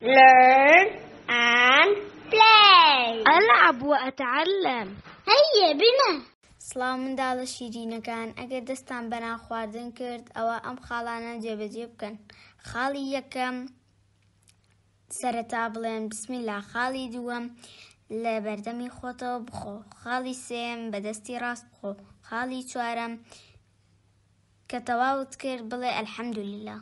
Learn and play. ألعب وأتعلم. هيا بنا. سلام منداڵە شیرینەکان ئەگەر دەستان بەنا خواردن کرد ئەوە ئەم خاڵانە جێبەجێ بکەن خاڵی یەکەم سەرەتا بڵێن بسمی لا خاڵی دووەم لە بەردەمی خۆتەوە بخۆ خاڵی سێم بەدەستی ڕاست بخۆ خاڵی چوارەم کە تەواوت کرد بڵێ ئەلحەمدولیلا